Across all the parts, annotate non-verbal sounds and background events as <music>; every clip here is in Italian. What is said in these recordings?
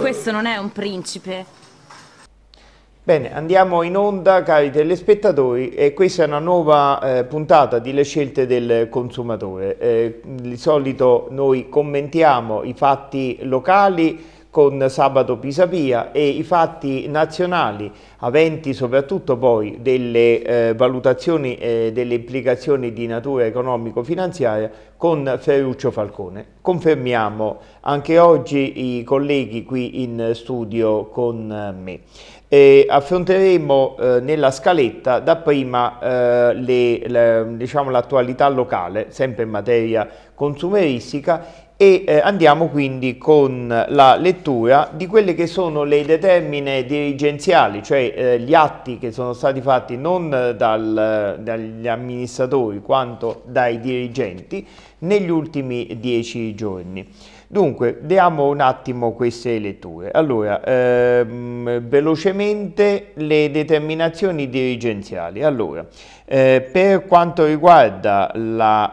Questo non è un principe. Bene, andiamo in onda, cari telespettatori, e questa è una nuova eh, puntata di Le scelte del consumatore. Eh, di solito noi commentiamo i fatti locali, con Sabato Pisapia e i fatti nazionali aventi soprattutto poi delle eh, valutazioni e delle implicazioni di natura economico-finanziaria con Ferruccio Falcone. Confermiamo anche oggi i colleghi qui in studio con eh, me. E affronteremo eh, nella scaletta dapprima eh, diciamo, l'attualità diciamo, locale, sempre in materia consumeristica e eh, andiamo quindi con la lettura di quelle che sono le determine dirigenziali, cioè eh, gli atti che sono stati fatti non dal, dagli amministratori quanto dai dirigenti negli ultimi dieci giorni. Dunque, diamo un attimo queste letture. Allora, ehm, velocemente le determinazioni dirigenziali. Allora, eh, per quanto riguarda la,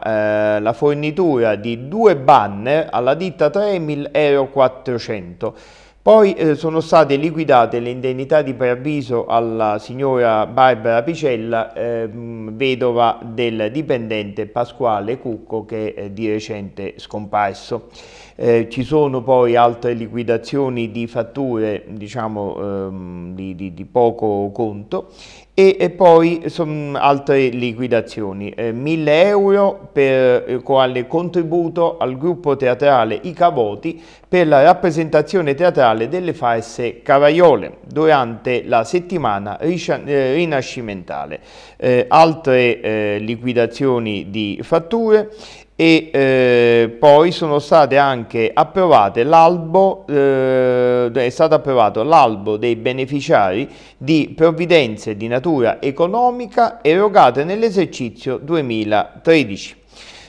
eh, la, fornitura di due banner alla ditta 3.000 euro 400, poi eh, sono state liquidate le indennità di preavviso alla signora Barbara Picella, ehm, vedova del dipendente Pasquale Cucco che è di recente scomparso. Eh, ci sono poi altre liquidazioni di fatture diciamo, ehm, di, di, di, poco conto e, e poi altre liquidazioni, eh, 1000 euro per eh, quale contributo al gruppo teatrale I Cavoti per la rappresentazione teatrale delle farse Caraiole durante la settimana eh, rinascimentale, eh, altre eh, liquidazioni di fatture e eh, poi sono state anche approvate l'albo eh, è stato approvato l'albo dei beneficiari di provvidenze di natura economica erogate nell'esercizio 2013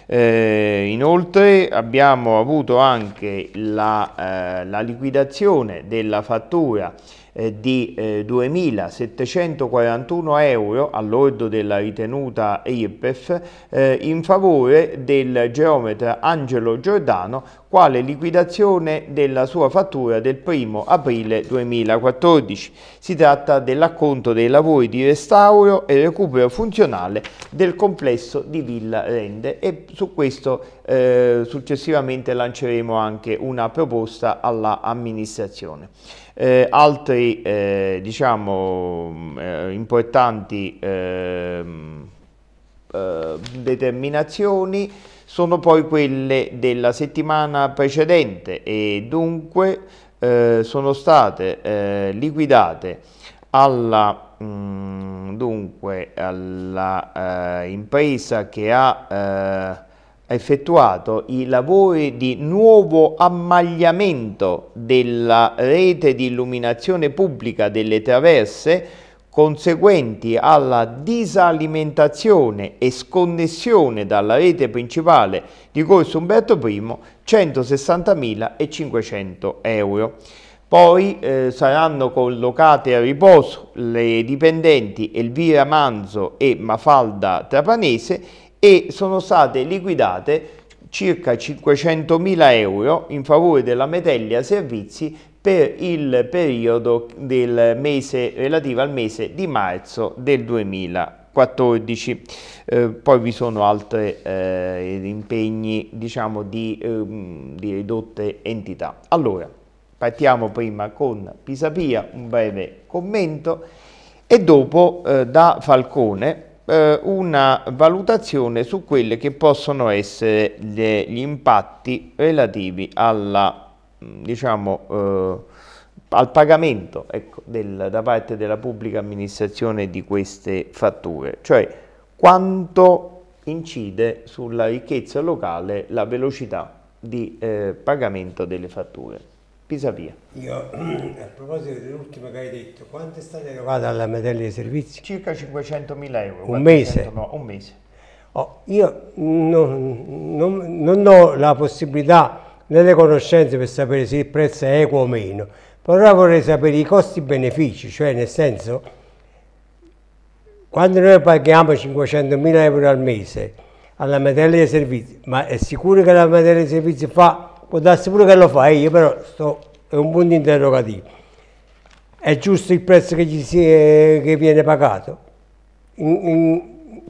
eh, inoltre abbiamo avuto anche la, eh, la liquidazione della fattura eh, di 2.741 eh, euro all'ordo della ritenuta IRPEF eh, in favore del geometra Angelo Giordano quale liquidazione della sua fattura del 1 aprile 2014. Si tratta dell'acconto dei lavori di restauro e recupero funzionale del complesso di Villa Rende e su questo eh, successivamente lanceremo anche una proposta all'amministrazione. Eh, altri eh, diciamo, mm, eh, importanti ehm, eh, determinazioni sono poi quelle della settimana precedente e dunque eh, sono state eh, liquidate alla, mh, mm, dunque, alla impresa che ha ha effettuato i lavori di nuovo ammagliamento della rete di illuminazione pubblica delle traverse conseguenti alla disalimentazione e sconnessione dalla rete principale di Corso Umberto I 160.500 euro. Poi eh, saranno collocate a riposo le dipendenti Elvira Manzo e Mafalda Trapanese e sono state liquidate circa 500.000 euro in favore della Metellia Servizi per il periodo del mese, relativo al mese di marzo del 2014. Eh, poi vi sono altri eh, impegni diciamo, di, ehm, di ridotte entità. Allora, partiamo prima con Pisapia, un breve commento, e dopo eh, da Falcone eh, una valutazione su quelli che possono essere le, gli impatti relativi alla, mm, diciamo, eh, al pagamento ecco, del, da parte della pubblica amministrazione di queste fatture, cioè quanto incide sulla ricchezza locale la velocità di eh, pagamento delle fatture. Pisavia. Io, <clears throat> a proposito dell'ultima che hai detto, quanto è stata erogata alla materia dei servizi? Circa 500.000 euro. Un mese? No, un mese. Oh, io non, non, non, ho la possibilità né le conoscenze per sapere se il prezzo è equo o meno, però vorrei sapere i costi-benefici, cioè nel senso, quando noi paghiamo 500.000 euro al mese alla materia dei servizi, ma è sicuro che la materia dei servizi fa può darsi pure che lo fai io, però sto, è un punto interrogativo. È giusto il prezzo che, gli si, eh, che viene pagato in, in,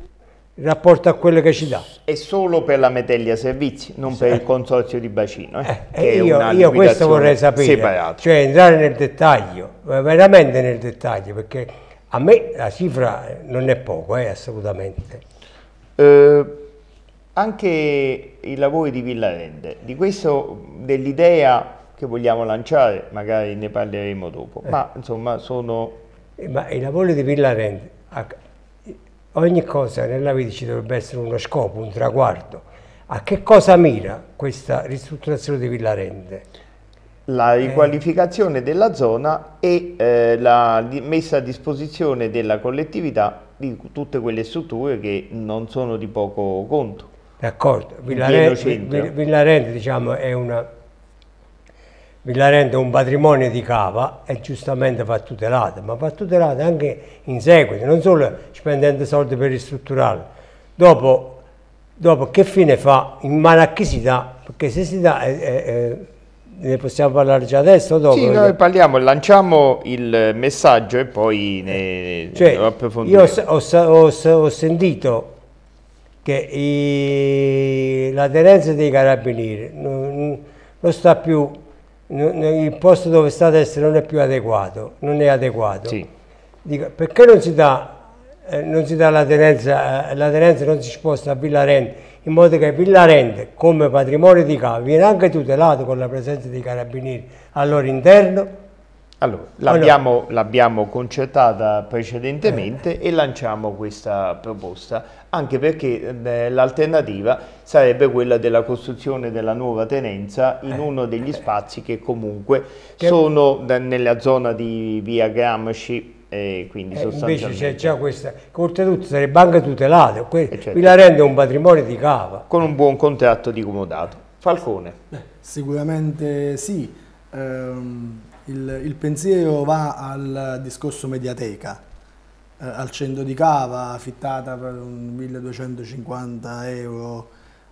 rapporto a quello che ci dà? È solo per la Metellia Servizi, non sì. per il consorzio di bacino. Eh, eh, eh io, io questo vorrei sapere, separata. cioè entrare nel dettaglio, eh, veramente nel dettaglio, perché a me la cifra non è poco, eh, assolutamente. Eh, anche i lavori di Villa Rende, di questo, dell'idea che vogliamo lanciare, magari ne parleremo dopo, eh. ma insomma sono... Eh, ma i lavori di Villa Rende, ogni cosa nella vita ci dovrebbe essere uno scopo, un traguardo. A che cosa mira questa ristrutturazione di Villa Rende? La eh. riqualificazione eh. della zona e la messa a disposizione della collettività di tutte quelle strutture che non sono di poco conto. D'accordo, Villarente, Villarente diciamo, è una, Villarente è un patrimonio di cava e giustamente va tutelata, ma va tutelata anche in seguito, non solo spendendo soldi per ristrutturarla. Dopo, dopo che fine fa? In mano a chi si dà? Perché se si dà... È, eh, è, eh, eh, ne possiamo parlare già adesso? Dopo? Sì, noi parliamo, lanciamo il messaggio e poi ne, cioè, ne approfondiamo. Io ho, ho, ho, ho sentito che i, la terenza dei carabinieri non, non sta più, non, il posto dove sta adesso non è più adeguato, non è adeguato. Sì. Dico, perché non si dà eh, non si dà la tenenza, eh, la non si sposta a Villarente, in modo che Villarente, come patrimonio di Cava, viene anche tutelato con la presenza dei carabinieri al loro interno allora, l'abbiamo, allora. l'abbiamo concertata precedentemente eh. e lanciamo questa proposta, anche perché beh, l'alternativa sarebbe quella della costruzione della nuova tenenza in eh. uno degli eh. spazi che comunque che... sono nella zona di via Gramsci eh, eh invece c'è già questa, oltretutto sarebbe anche tutelata, que- eh certo. la rende un patrimonio di cava. Con un buon contratto di comodato. Falcone. Beh, sicuramente sì, ehm, il, il pensiero va al discorso mediateca, eh, al centro di cava affittata per 1250 euro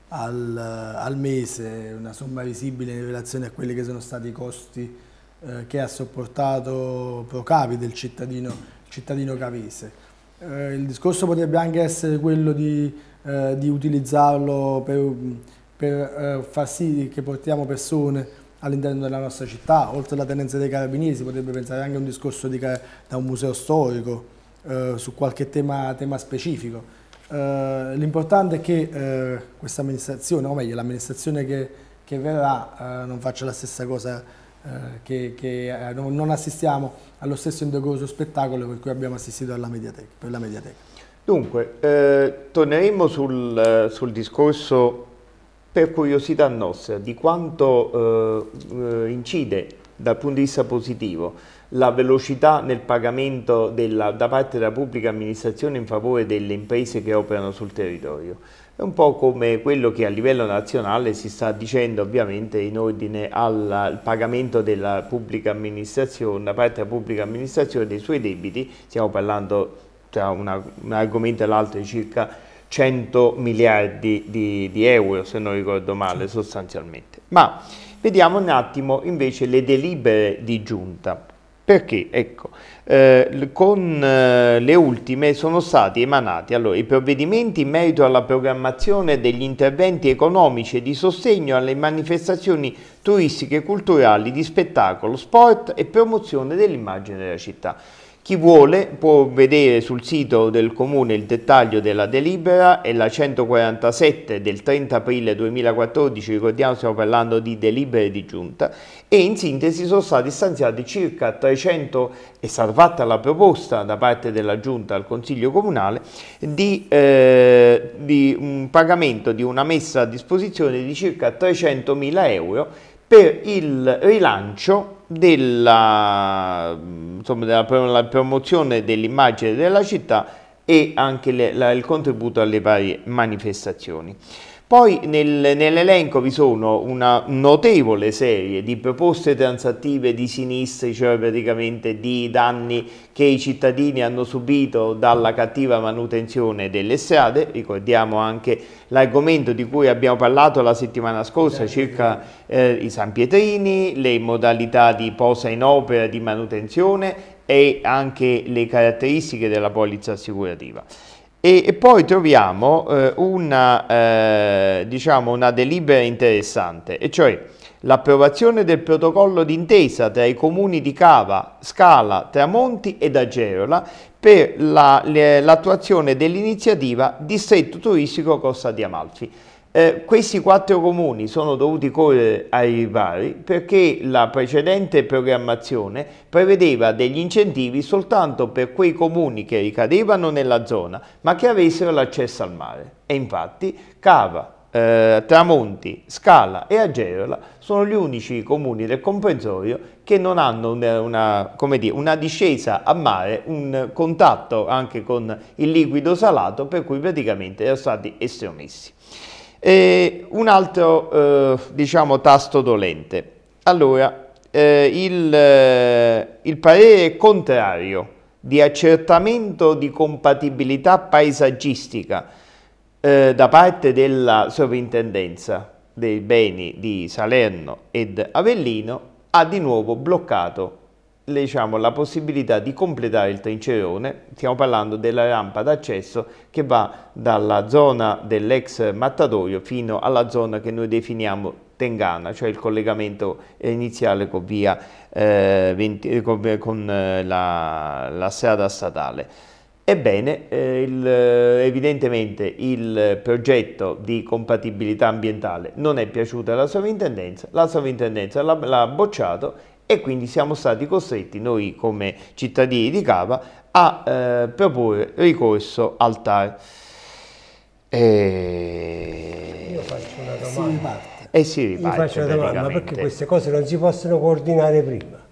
al, al, mese, una somma visibile in relazione a quelli che sono stati i costi eh, che ha sopportato pro capite il cittadino, cittadino cavese. Eh, il discorso potrebbe anche essere quello di, eh, di utilizzarlo per, per eh, far sì che portiamo persone all'interno della nostra città, oltre alla tendenza dei carabinieri si potrebbe pensare anche a un discorso di, da un museo storico eh, su qualche tema, tema specifico. Eh, L'importante è che eh, questa amministrazione, o meglio l'amministrazione che, che, verrà, eh, non faccia la stessa cosa eh, che, che non assistiamo allo stesso indecoroso spettacolo per cui abbiamo assistito alla mediateca, per la mediateca. Dunque, torneremo sul, sul discorso per curiosità nostra di quanto eh, incide dal punto di vista positivo la velocità nel pagamento della, da parte della pubblica amministrazione in favore delle imprese che operano sul territorio. È un po' come quello che a livello nazionale si sta dicendo ovviamente in ordine alla, al pagamento della pubblica amministrazione, da parte della pubblica amministrazione dei suoi debiti, stiamo parlando tra una, un argomento e l'altro di circa 100 miliardi di, di euro, se non ricordo male, sostanzialmente. Ma vediamo un attimo invece le delibere di giunta. Perché? Ecco, eh, con eh, le ultime sono stati emanati allora, i provvedimenti in merito alla programmazione degli interventi economici e di sostegno alle manifestazioni turistiche, culturali, di spettacolo, sport e promozione dell'immagine della città. Chi vuole può vedere sul sito del Comune il dettaglio della delibera, è la 147 del 30 aprile 2014, ricordiamo stiamo parlando di delibere di giunta, e in sintesi sono stati stanziati circa 300, è stata fatta la proposta da parte della giunta al Consiglio Comunale, di, eh, di un pagamento di una messa a disposizione di circa 300.000 euro per il rilancio della, insomma, della promozione dell'immagine della città e anche le, la, il contributo alle varie manifestazioni. Poi nel, nell'elenco vi sono una notevole serie di proposte transattive di sinistra, cioè praticamente di danni che i cittadini hanno subito dalla cattiva manutenzione delle strade, ricordiamo anche l'argomento di cui abbiamo parlato la settimana scorsa circa eh, i San Pietrini, le modalità di posa in opera di manutenzione e anche le caratteristiche della polizza assicurativa. E, e poi troviamo eh, una, eh, diciamo una delibera interessante, e cioè l'approvazione del protocollo d'intesa tra i comuni di Cava, Scala, Tramonti ed Agerola per l'attuazione dell'iniziativa Distretto Turistico Costa di Amalfi. Eh, questi quattro comuni sono dovuti correre ai ripari perché la precedente programmazione prevedeva degli incentivi soltanto per quei comuni che ricadevano nella zona ma che avessero l'accesso al mare. E infatti Cava, eh, Tramonti, Scala e Agerola sono gli unici comuni del comprensorio che non hanno una, una, dire, una discesa a mare, un contatto anche con il liquido salato per cui praticamente erano stati estromessi. E un altro eh, diciamo, tasto dolente. Allora, eh, il, eh, il parere contrario di accertamento di compatibilità paesaggistica eh, da parte della sovrintendenza dei beni di Salerno ed Avellino ha di nuovo bloccato diciamo, la possibilità di completare il trincerone, stiamo parlando della rampa d'accesso che va dalla zona dell'ex mattatoio fino alla zona che noi definiamo Tengana, cioè il collegamento iniziale con via eh, 20, eh, con, eh, con eh, la, la strada statale. Ebbene, eh, il, evidentemente il progetto di compatibilità ambientale non è piaciuto alla sovrintendenza, la sovrintendenza l'ha bocciato e quindi siamo stati costretti noi come cittadini di Cava a eh, proporre ricorso al TAR. E... Io faccio una eh, domanda. Si e eh, si riparte. Io faccio una domanda, perché queste cose non si possono coordinare prima?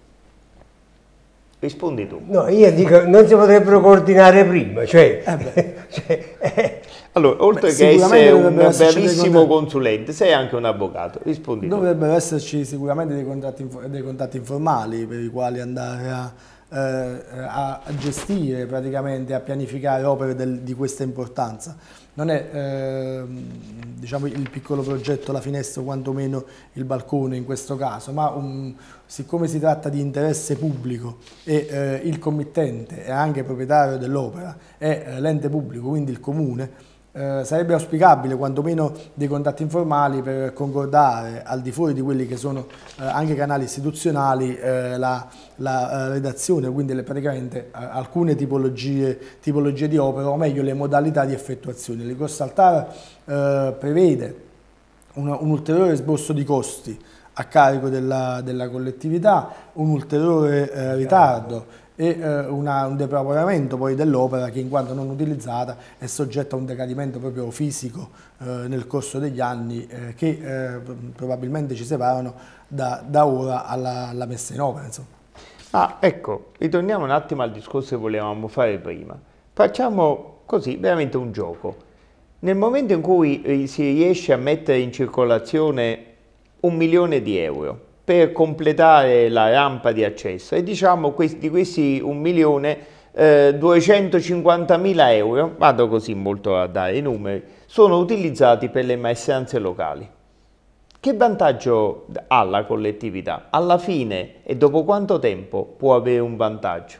Rispondi tu. No, io dico non si potrebbero coordinare prima, cioè, eh <laughs> cioè eh, allora, oltre Beh, che essere un bravissimo consulente, sei anche un avvocato, rispondi. Dovrebbero esserci sicuramente dei contatti, dei contatti informali per i quali andare a, eh, a gestire praticamente, a pianificare opere del, di questa importanza. Non è eh, diciamo, il piccolo progetto, la finestra o quantomeno il balcone in questo caso, ma un, siccome si tratta di interesse pubblico e eh, il committente è anche proprietario dell'opera, è eh, l'ente pubblico, quindi il comune, eh, sarebbe auspicabile quantomeno dei contatti informali per concordare al di fuori di quelli che sono eh, anche canali istituzionali eh, la, la eh, redazione, quindi le, praticamente alcune tipologie, tipologie, di opera o meglio le modalità di effettuazione. Il costo eh, prevede una, un ulteriore sborso di costi a carico della, della collettività, un ulteriore eh, ritardo e eh, una, un depauperamento poi dell'opera che in quanto non utilizzata è soggetta a un decadimento proprio fisico eh, nel corso degli anni eh, che eh, probabilmente ci separano da, da ora alla, alla, messa in opera. Insomma. Ah, ecco, ritorniamo un attimo al discorso che volevamo fare prima. Facciamo così, veramente un gioco. Nel momento in cui eh, si riesce a mettere in circolazione un milione di euro, per completare la rampa di accesso e diciamo di questi 1.250.000 eh, euro, vado così molto a dare i numeri, sono utilizzati per le maestranze locali. Che vantaggio ha la collettività? Alla fine e dopo quanto tempo può avere un vantaggio?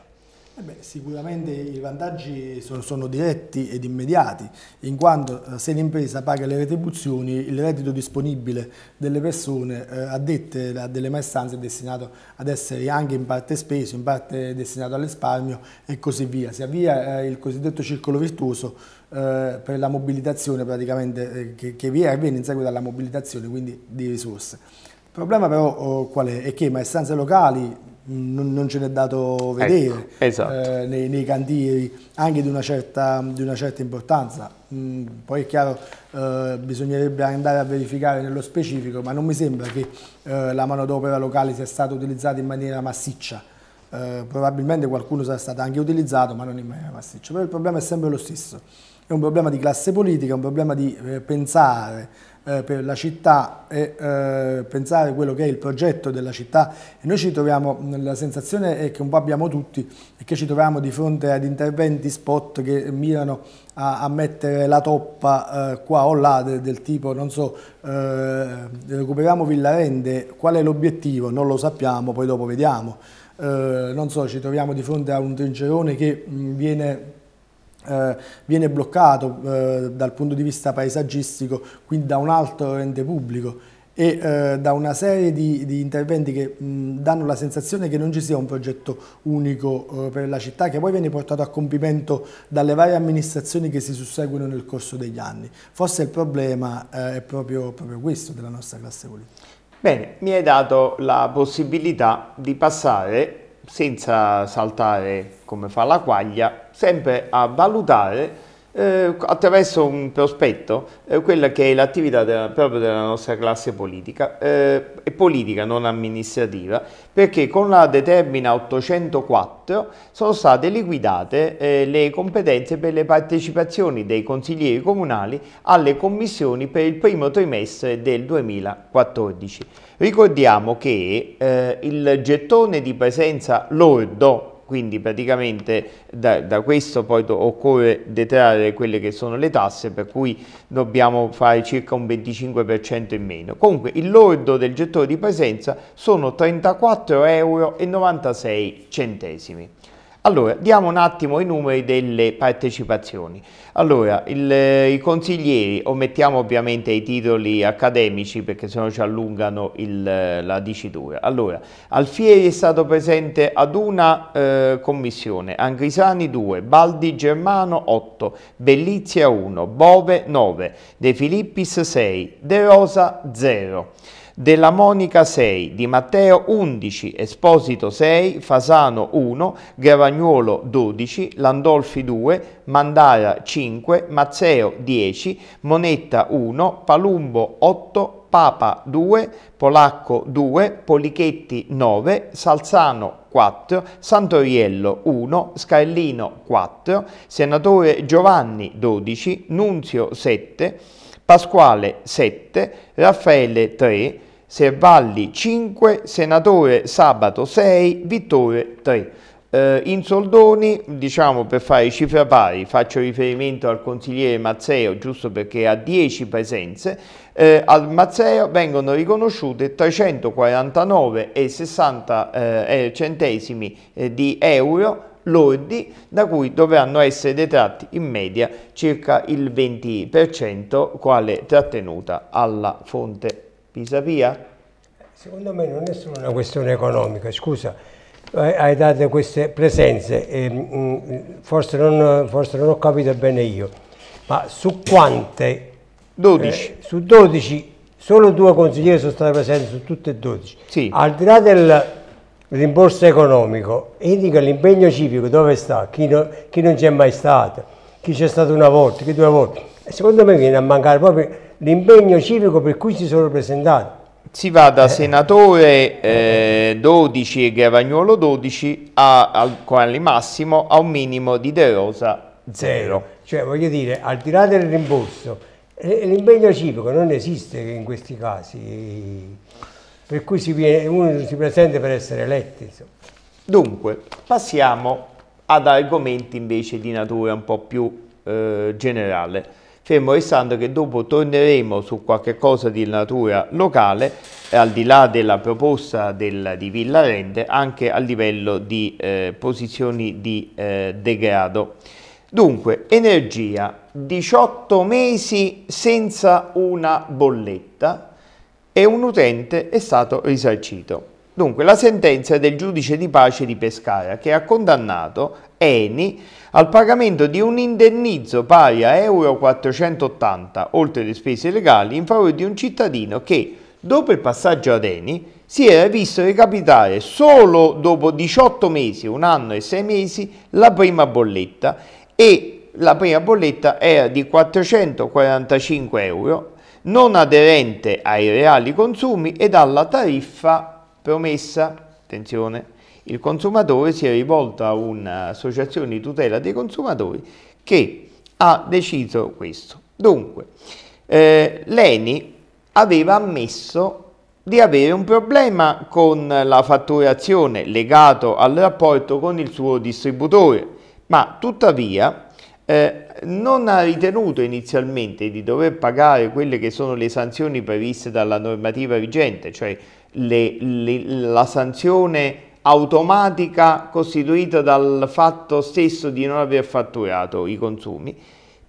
Eh beh, sicuramente i vantaggi sono, sono, diretti ed immediati, in quanto eh, se l'impresa paga le retribuzioni, il reddito disponibile delle persone eh, addette a delle maestranze è destinato ad essere anche in parte speso, in parte destinato all'esparmio e così via. Si avvia eh, il cosiddetto circolo virtuoso per la mobilitazione praticamente che, che avviene in seguito alla mobilitazione quindi di risorse. Il problema però oh, qual è? È che maestranze locali non, non, ce n'è dato vedere ecco, esatto. eh, nei, nei, cantieri anche di una certa, di una certa importanza. Mm, poi è chiaro, eh, bisognerebbe andare a verificare nello specifico, ma non mi sembra che eh, la manodopera locale sia stata utilizzata in maniera massiccia. Eh, probabilmente qualcuno sarà stato anche utilizzato, ma non in maniera massiccia. Però il problema è sempre lo stesso. È un problema di classe politica, è un problema di eh, pensare eh, per la città e eh, pensare a quello che è il progetto della città e noi ci troviamo, la sensazione è che un po' abbiamo tutti è che ci troviamo di fronte ad interventi spot che mirano a, a mettere la toppa eh, qua o là de, del tipo, non so, eh, recuperiamo Villarende, qual è l'obiettivo? Non lo sappiamo, poi dopo vediamo. Eh, non so, ci troviamo di fronte a un trincerone che mh, viene eh, viene bloccato eh, dal punto di vista paesaggistico, quindi da un altro ente pubblico e eh, da una serie di, di interventi che mh, danno la sensazione che non ci sia un progetto unico eh, per la città che poi viene portato a compimento dalle varie amministrazioni che si susseguono nel corso degli anni. Forse il problema eh, è proprio, proprio questo della nostra classe politica. Bene, mi hai dato la possibilità di passare senza saltare come fa la quaglia, sempre a valutare eh, attraverso un prospetto, eh, quella che è l'attività della, proprio della nostra classe politica, eh, e politica non amministrativa, perché con la determina 804 sono state liquidate eh, le competenze per le partecipazioni dei consiglieri comunali alle commissioni per il primo trimestre del 2014. Ricordiamo che eh, il gettone di presenza lordo quindi praticamente da, da, questo poi occorre detrarre quelle che sono le tasse per cui dobbiamo fare circa un 25% in meno. Comunque il lordo del gettore di presenza sono 34,96 euro. Allora, diamo un attimo i numeri delle partecipazioni. Allora, il, i consiglieri, omettiamo ovviamente i titoli accademici perché sennò ci allungano il, la dicitura. Allora, Alfieri è stato presente ad una eh, commissione, Angrisani 2, Baldi Germano 8, Bellizia 1, Bove 9, De Filippis 6, De Rosa 0. Della Monica 6, Di Matteo 11, Esposito 6, Fasano 1, Gravagnuolo 12, Landolfi 2, Mandara 5, Mazzeo 10, Monetta 1, Palumbo 8, Papa 2, Polacco 2, Polichetti 9, Salzano 4, Santoriello 1, Scaellino 4, Senatore Giovanni 12, Nunzio 7, Pasquale 7, Raffaele 3, Servalli 5, Senatore Sabato 6, Vittore 3. Eh, in soldoni, diciamo per fare cifra pari, faccio riferimento al consigliere Mazzeo, giusto perché ha 10 presenze, eh, al Mazzeo vengono riconosciute 349,60 eh, eh, centesimi eh, di euro lordi da cui dovranno essere detratti in media circa il 20% quale trattenuta alla fonte Pisa Secondo me non è solo una questione economica, scusa, hai dato queste presenze, e, mm, mm, forse, non, forse non ho capito bene io, ma su quante? 12. Eh, su 12, solo due consiglieri sono stati presenti su tutte e 12. Sì. Al di là del rimborso economico, indica l'impegno civico dove sta, chi, no, chi non c'è mai stato, chi c'è stato una volta, chi due volte. Secondo me viene a mancare proprio l'impegno civico per cui si sono presentati. Si va da eh. senatore eh, 12 e Gravagnuolo 12 a, al quale massimo a un minimo di De Rosa 0. Cioè voglio dire, al di là del rimborso, eh, l'impegno civico non esiste in questi casi, per cui viene, uno si presenta per essere eletti. Dunque, passiamo ad argomenti invece di natura un po' più eh, generale fermo restando che dopo torneremo su qualche cosa di natura locale, eh, al di là della proposta del, di Villa Rende, anche a livello di eh, posizioni di eh, degrado. Dunque, energia, 18 mesi senza una bolletta e un utente è stato risarcito. Dunque, la sentenza del giudice di pace di Pescara che ha condannato Eni al pagamento di un indennizzo pari a Euro 480, oltre le spese legali, in favore di un cittadino che, dopo il passaggio ad Eni, si era visto recapitare solo dopo 18 mesi, un anno e 6 mesi, la prima bolletta e la prima bolletta era di 445 euro, non aderente ai reali consumi ed alla tariffa promessa, attenzione, il consumatore si è rivolto a un'associazione di tutela dei consumatori che ha deciso questo. Dunque, eh, l'ENI aveva ammesso di avere un problema con la fatturazione legato al rapporto con il suo distributore, ma tuttavia eh, non ha ritenuto inizialmente di dover pagare quelle che sono le sanzioni previste dalla normativa vigente, cioè le, le, la sanzione automatica costituita dal fatto stesso di non aver fatturato i consumi,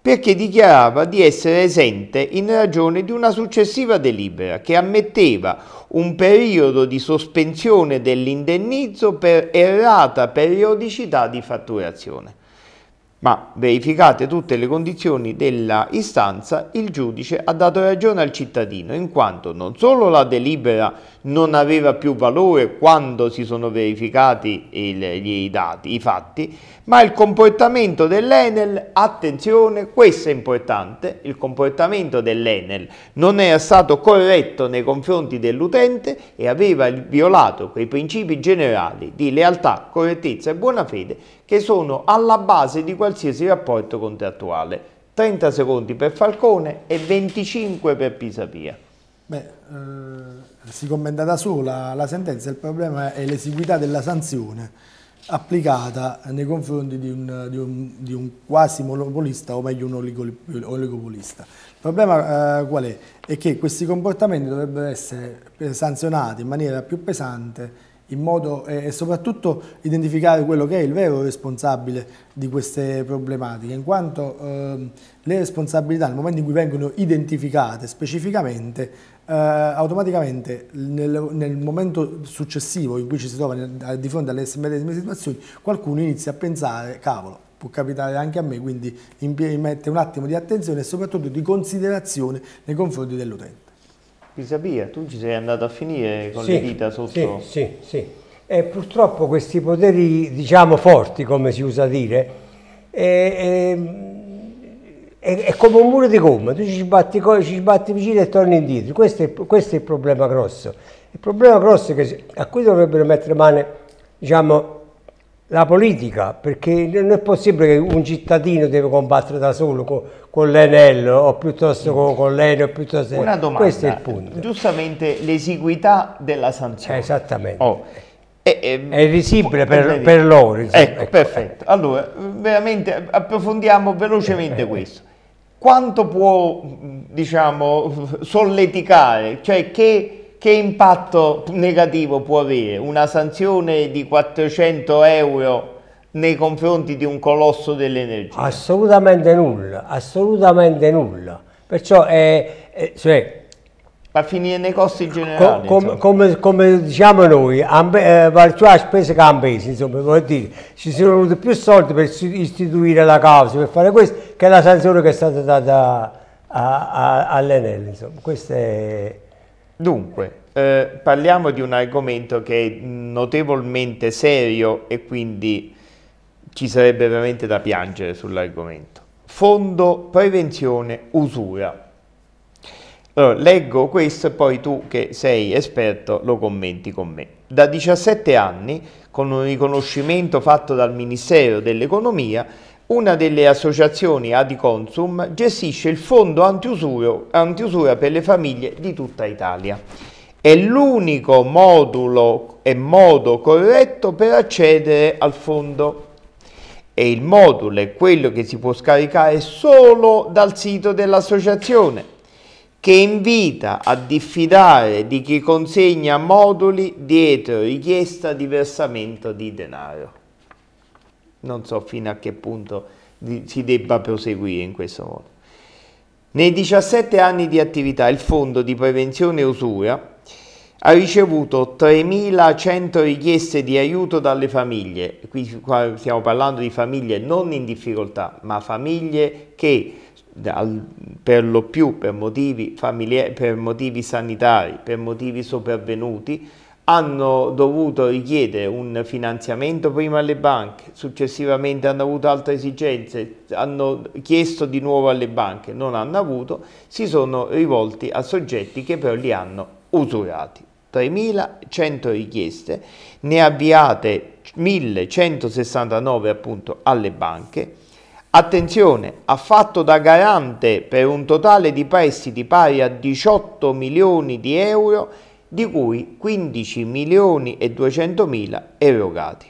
perché dichiarava di essere esente in ragione di una successiva delibera che ammetteva un periodo di sospensione dell'indennizzo per errata periodicità di fatturazione ma verificate tutte le condizioni della istanza, il giudice ha dato ragione al cittadino, in quanto non solo la delibera non aveva più valore quando si sono verificati il, i dati, i fatti, ma il comportamento dell'Enel, attenzione, questo è importante, il comportamento dell'Enel non era stato corretto nei confronti dell'utente e aveva violato quei principi generali di lealtà, correttezza e buona fede che sono alla base di qualsiasi rapporto contrattuale. 30 secondi per Falcone e 25 per Pisapia. Beh, eh, si commenta da sola la sentenza, il problema è l'esiguità della sanzione applicata nei confronti di un, di un, di un quasi monopolista o meglio un oligopolista. Il problema eh, qual è? È che questi comportamenti dovrebbero essere sanzionati in maniera più pesante in modo e soprattutto identificare quello che è il vero responsabile di queste problematiche, in quanto eh, le responsabilità nel momento in cui vengono identificate specificamente, eh, automaticamente nel, nel, momento successivo in cui ci si trova di fronte alle medesime situazioni, qualcuno inizia a pensare, cavolo, può capitare anche a me, quindi mette un attimo di attenzione e soprattutto di considerazione nei confronti dell'utente. Pisapia, tu ci sei andato a finire con sì, le dita sotto. Sì, sì, sì. E purtroppo questi poteri, diciamo, forti, come si usa dire, è, è, è, è come un muro di gomma, tu ci sbatti, ci sbatti vicino e torni indietro. Questo, questo è, il problema grosso. Il problema grosso è che, a cui dovrebbero mettere mano, diciamo, la politica, perché non è possibile che un cittadino deve combattere da solo con, con l'Enel o piuttosto con, con l'Enel. Piuttosto... con domanda, questo è il punto. Giustamente l'esiguità della sanzione. Esattamente. Oh. E, e, è risibile per, per, loro. Ecco, ecco, perfetto. Allora, veramente approfondiamo velocemente eh, <laughs> questo. Quanto può, diciamo, solleticare, cioè che che impatto negativo può avere una sanzione di 400 euro nei confronti di un colosso dell'energia? Assolutamente nulla, assolutamente nulla. Perciò è, è cioè, Va a finire nei costi generali. Com, com, come, come, diciamo noi, ambe, eh, spese campesi, insomma, vuol dire, ci sono voluti più soldi per istituire la causa, per fare questo, che la sanzione che è stata data all'Enel. Insomma, questo è Dunque, eh, parliamo di un argomento che è notevolmente serio e quindi ci sarebbe veramente da piangere sull'argomento. Fondo prevenzione usura. Allora, leggo questo e poi tu che sei esperto lo commenti con me. Da 17 anni, con un riconoscimento fatto dal Ministero dell'Economia, una delle associazioni Adiconsum gestisce il fondo antiusura, antiusura per le famiglie di tutta Italia. È l'unico modulo e modo corretto per accedere al fondo e il modulo è quello che si può scaricare solo dal sito dell'associazione che invita a diffidare di chi consegna moduli dietro richiesta di versamento di denaro non so fino a che punto si debba proseguire in questo modo. Nei 17 anni di attività il Fondo di Prevenzione Usura ha ricevuto 3.100 richieste di aiuto dalle famiglie, qui stiamo parlando di famiglie non in difficoltà, ma famiglie che per lo più per motivi, per motivi sanitari, per motivi sopravvenuti, hanno dovuto richiedere un finanziamento prima alle banche, successivamente hanno avuto altre esigenze, hanno chiesto di nuovo alle banche, non hanno avuto, si sono rivolti a soggetti che però li hanno usurati. 3.100 richieste, ne avviate 1.169 appunto alle banche, Attenzione, ha fatto da garante per un totale di prestiti pari a 18 milioni di euro di cui 15 milioni e 200 mila erogati.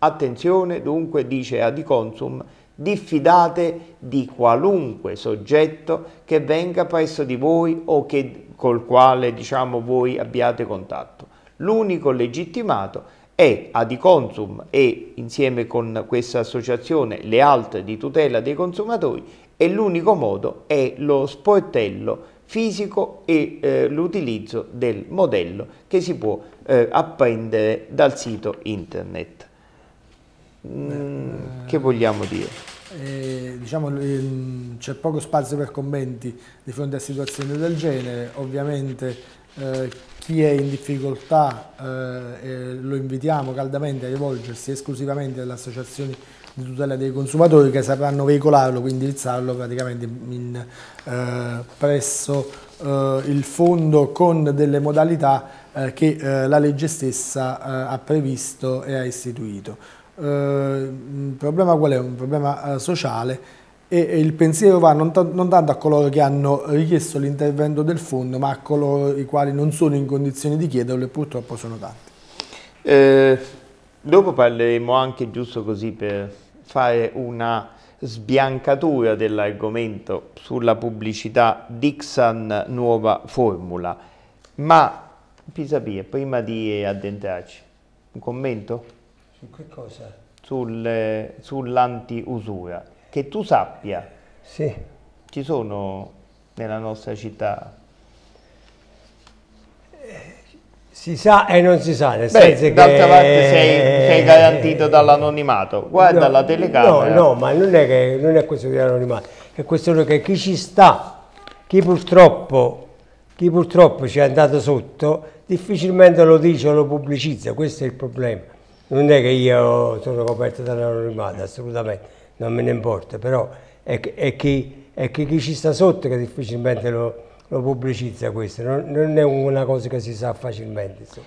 Attenzione dunque, dice Adiconsum, diffidate di qualunque soggetto che venga presso di voi o che, col quale diciamo, voi abbiate contatto. L'unico legittimato è Adiconsum e insieme con questa associazione le altre di tutela dei consumatori e l'unico modo è lo sportello fisico e eh, l'utilizzo del modello che si può eh, appendere dal sito internet. Mm, che vogliamo dire? Eh, diciamo, ehm, c'è poco spazio per commenti di fronte a situazioni del genere, ovviamente eh, chi è in difficoltà eh, lo invitiamo caldamente a rivolgersi esclusivamente alle associazioni di tutela dei consumatori che sapranno veicolarlo, quindi indirizzarlo praticamente in, eh, presso eh, il fondo con delle modalità eh, che eh, la legge stessa eh, ha previsto e ha istituito. il problema qual è? Un problema sociale e il pensiero va non, non, tanto a coloro che hanno richiesto l'intervento del fondo, ma a coloro i quali non sono in condizione di chiederlo e purtroppo sono tanti. Eh, dopo parleremo anche, giusto così per fare una sbiancatura dell'argomento sulla pubblicità Dixon nuova formula, ma Pisapia, prima di addentrarci, un commento? Su che cosa? Sul, Sull'anti-usura, che tu sappia. Sì. Ci sono nella nostra città? Eh si sa e non si sa, nel Beh, senso d'altra che... parte sei, eh, sei garantito dall'anonimato, guarda no, la telecamera. No, no, ma non è, che, non è questo dell'anonimato, è questo che chi ci sta, chi purtroppo, chi purtroppo ci è andato sotto, difficilmente lo dice o lo pubblicizza, questo è il problema. Non è che io sono coperto dall'anonimato, assolutamente, non me ne importa, però è, è, chi, è chi, chi ci sta sotto che difficilmente lo pubblicizza lo pubblicizza questo, non, non è una cosa che si sa facilmente. Insomma.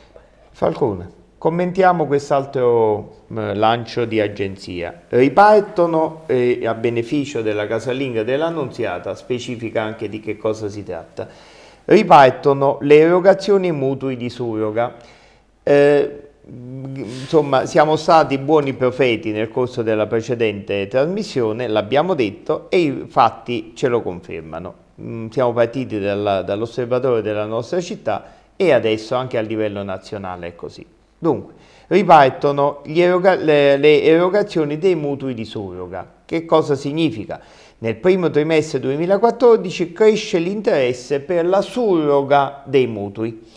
Falcone, commentiamo quest'altro mm, lancio di agenzia. Ripartono eh, a beneficio della casalinga dell'Annunziata, specifica anche di che cosa si tratta. Ripartono le erogazioni mutui di surroga. Eh, insomma siamo stati buoni profeti nel corso della precedente trasmissione, l'abbiamo detto e i fatti ce lo confermano. Mm, siamo partiti dal, dall'osservatorio della nostra città e adesso anche a livello nazionale è così. Dunque, ripartono eroga le, le erogazioni dei mutui di surroga. Che cosa significa? Nel primo trimestre 2014 cresce l'interesse per la surroga dei mutui.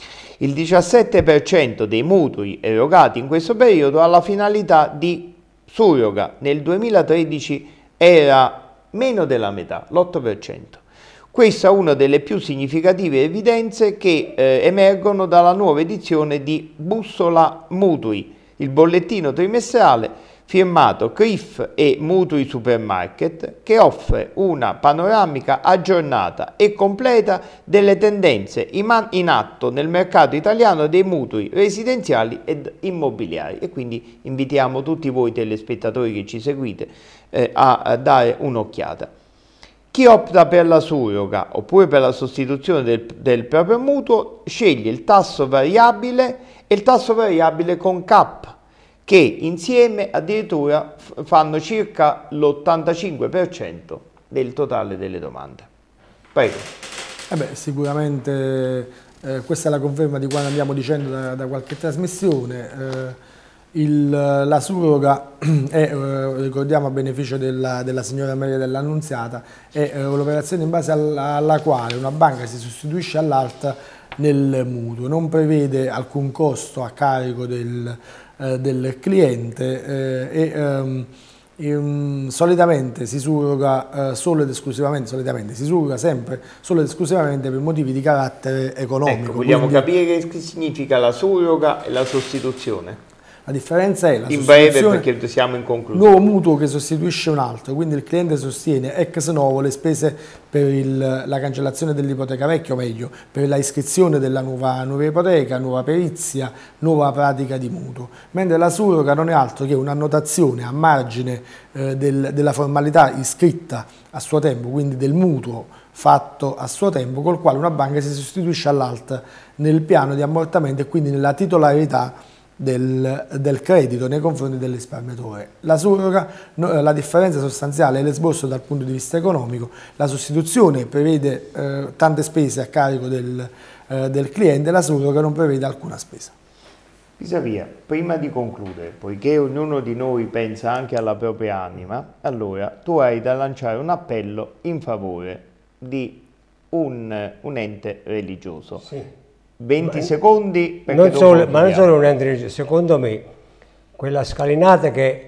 Il 17% dei mutui erogati in questo periodo ha la finalità di surroga. Nel 2013 era meno della metà, l'8%. Questa è una delle più significative evidenze che eh, emergono dalla nuova edizione di Bussola Mutui, il bollettino trimestrale firmato CRIF e Mutui Supermarket che offre una panoramica aggiornata e completa delle tendenze in atto nel mercato italiano dei mutui residenziali ed immobiliari e quindi invitiamo tutti voi telespettatori che ci seguite eh, a dare un'occhiata. Chi opta per la surroga oppure per la sostituzione del, del proprio mutuo sceglie il tasso variabile e il tasso variabile con cap che insieme addirittura fanno circa l'85% del totale delle domande. Prego. Eh beh, sicuramente eh, questa è la conferma di quanto andiamo dicendo da, da qualche trasmissione. Eh il, eh, la surroga <clears throat> è, eh, ricordiamo a beneficio della, della signora Maria dell'Annunziata, è eh, un'operazione in base alla, alla, quale una banca si sostituisce all'altra nel mutuo, non prevede alcun costo a carico del, eh, del cliente e ehm, ehm, solitamente si surroga solo ed esclusivamente, solitamente si surroga sempre solo ed esclusivamente per motivi di carattere economico. Ecco, vogliamo Quindi, capire che significa la surroga e la sostituzione? La differenza è la In breve perché siamo in conclusione. Nuovo mutuo che sostituisce un altro, quindi il cliente sostiene ex novo le spese per il, la cancellazione dell'ipoteca vecchia, o meglio, per la iscrizione della nuova, nuova ipoteca, nuova perizia, nuova pratica di mutuo. Mentre la surroga non è altro che un'annotazione a margine eh, del, della formalità iscritta a suo tempo, quindi del mutuo fatto a suo tempo, col quale una banca si sostituisce all'altra nel piano di ammortamento e quindi nella titolarità del, del, credito nei confronti del La surroga, eh, la differenza sostanziale è l'esborso dal punto di vista economico, la sostituzione prevede eh, tante spese a carico del, eh, del cliente, la surroga non prevede alcuna spesa. Pisapia, prima di concludere, poiché ognuno di noi pensa anche alla propria anima, allora tu hai da lanciare un appello in favore di un, un ente religioso. Sì 20 ma, secondi non solo, ma non solo un secondo me quella scalinata che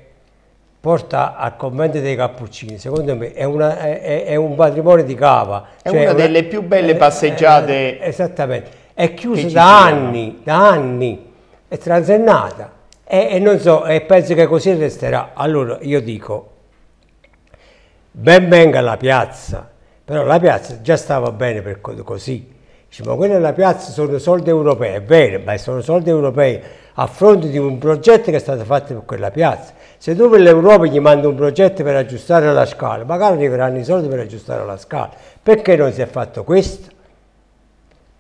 porta al convento dei Cappuccini, secondo me è, una, è, è un patrimonio di Cava. È cioè una, una, delle più belle eh, passeggiate. Eh, eh, esattamente, è chiusa da anni, da anni, è transennata e, e non so, e penso che così resterà. Allora io dico, ben venga la piazza, però la piazza già stava bene per così Dice, ma quella è piazza, sono soldi europei, è vero, ma sono soldi europei a fronte di un progetto che è stato fatto per quella piazza. Se tu per l'Europa gli manda un progetto per aggiustare la scala, magari arriveranno i soldi per aggiustare la scala. Perché non si è fatto questo?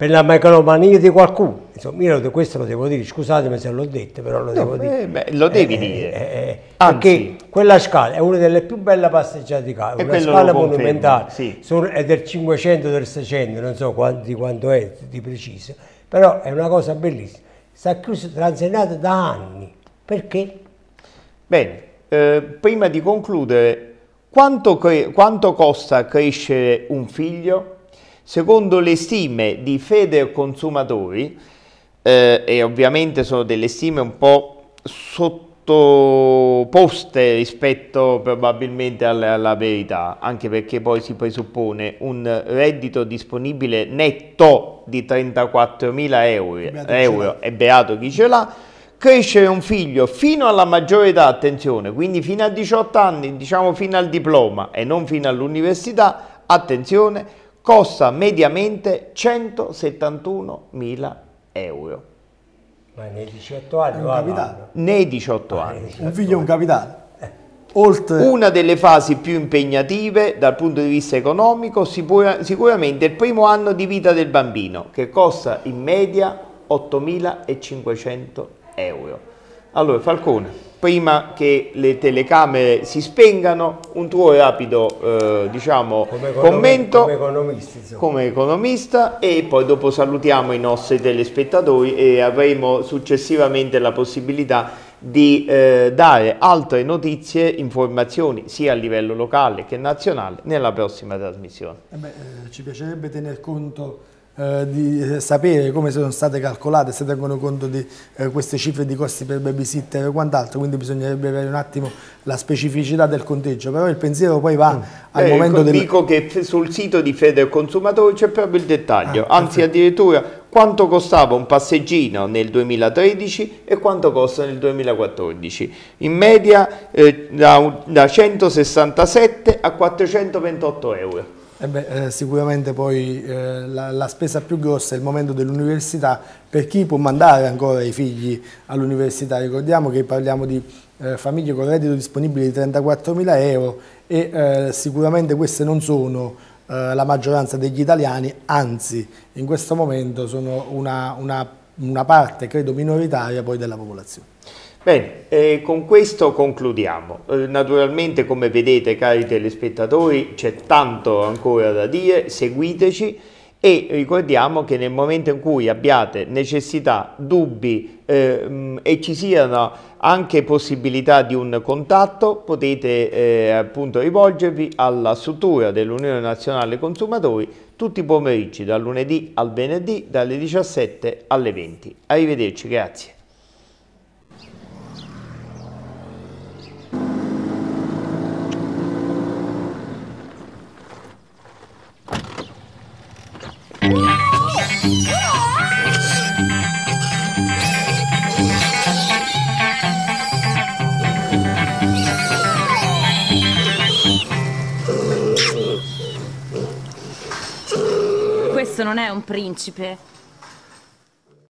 per la megalomania di qualcuno. Insomma, io questo lo devo dire, scusatemi se l'ho detto, però lo no, devo beh, dire. Eh, beh, lo devi eh, eh dire. Eh, eh, quella scala è una delle più belle passeggiate di casa, una scala monumentale, sì. sono, è del 500 del 600, non so quanti, di quanto è di preciso, però è una cosa bellissima. Si è chiusa, transennata da anni. Perché? Bene, eh, prima di concludere, quanto, quanto costa crescere un figlio? Secondo le stime di Feder Consumatori, eh, e ovviamente sono delle stime un po' sottoposte rispetto probabilmente alla, alla verità, anche perché poi si presuppone un reddito disponibile netto di 34.000 euro, euro e beato chi ce l'ha, crescere un figlio fino alla maggiore età, attenzione, quindi fino a 18 anni, diciamo fino al diploma e non fino all'università, attenzione, costa mediamente 171.000 euro. Ma nei 18 anni? Un nei 18 ah, anni. 18 un figlio è un capitale. Eh. Oltre... Una delle fasi più impegnative dal punto di vista economico sicura, sicuramente il primo anno di vita del bambino che costa in media 8.500 euro. Allora, Falcone, prima che le telecamere si spengano, un tuo rapido eh, diciamo, come commento come, come economista e poi dopo salutiamo i nostri telespettatori e avremo successivamente la possibilità di eh, dare altre notizie, informazioni sia a livello locale che nazionale nella prossima trasmissione. Eh beh, eh, ci piacerebbe tener conto eh, di sapere come sono state calcolate, se tengono conto di eh, queste cifre di costi per babysitter e quant'altro, quindi bisognerebbe avere un attimo la specificità del conteggio, però il pensiero poi va mm. al eh, momento del... Dico che sul sito di Fede Consumatore c'è proprio il dettaglio, ah, anzi addirittura quanto costava un passeggino nel 2013 e quanto costa nel 2014. In media eh, da, da 167 a 428 euro. Eh beh, eh, sicuramente poi eh, la, la, spesa più grossa è il momento dell'università per chi può mandare ancora i figli all'università. Ricordiamo che parliamo di eh, famiglie con reddito disponibile di 34.000 euro e eh, sicuramente queste non sono eh, la maggioranza degli italiani, anzi in questo momento sono una, una, una parte credo minoritaria poi della popolazione. Bene, eh, con questo concludiamo. Eh, naturalmente, come vedete, cari telespettatori, c'è tanto ancora da dire, seguiteci e ricordiamo che nel momento in cui abbiate necessità, dubbi eh, e ci siano anche possibilità di un contatto, potete eh, appunto rivolgervi alla struttura dell'Unione Nazionale Consumatori tutti i pomeriggi, dal lunedì al venerdì, dalle 17 alle 20. Arrivederci, grazie. non è un principe.